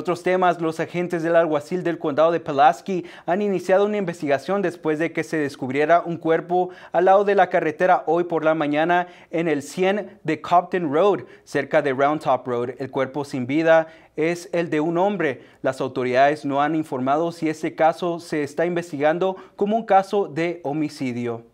otros temas, los agentes del alguacil del condado de Pulaski han iniciado una investigación después de que se descubriera un cuerpo al lado de la carretera hoy por la mañana en el 100 de Compton Road, cerca de Round Top Road. El cuerpo sin vida es el de un hombre. Las autoridades no han informado si este caso se está investigando como un caso de homicidio.